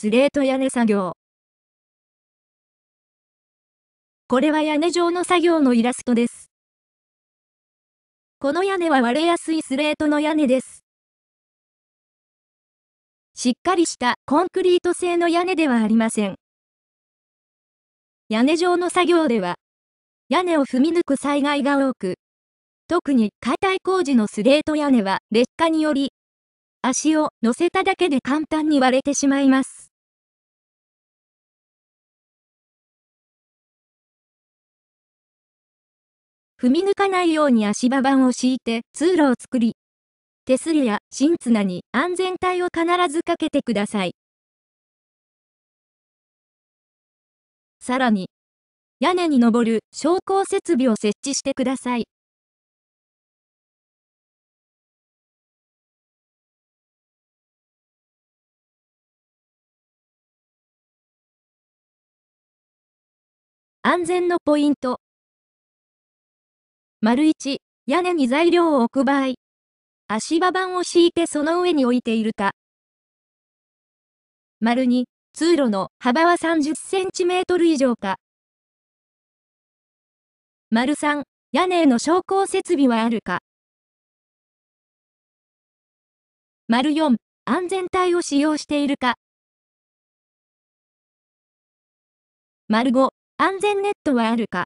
スレート屋根作業。これは屋根状の作業のイラストです。この屋根は割れやすいスレートの屋根です。しっかりしたコンクリート製の屋根ではありません。屋根状の作業では、屋根を踏み抜く災害が多く、特に解体工事のスレート屋根は劣化により、足を乗せただけで簡単に割れてしまいます。踏み抜かないように足場板を敷いて通路を作り、手すりや新綱に安全帯を必ずかけてください。さらに、屋根に登る昇降設備を設置してください。安全のポイント丸1、屋根に材料を置く場合。足場板を敷いてその上に置いているか。丸2、通路の幅は3 0トル以上か。丸3、屋根への昇降設備はあるか。丸4、安全帯を使用しているか。丸5、安全ネットはあるか。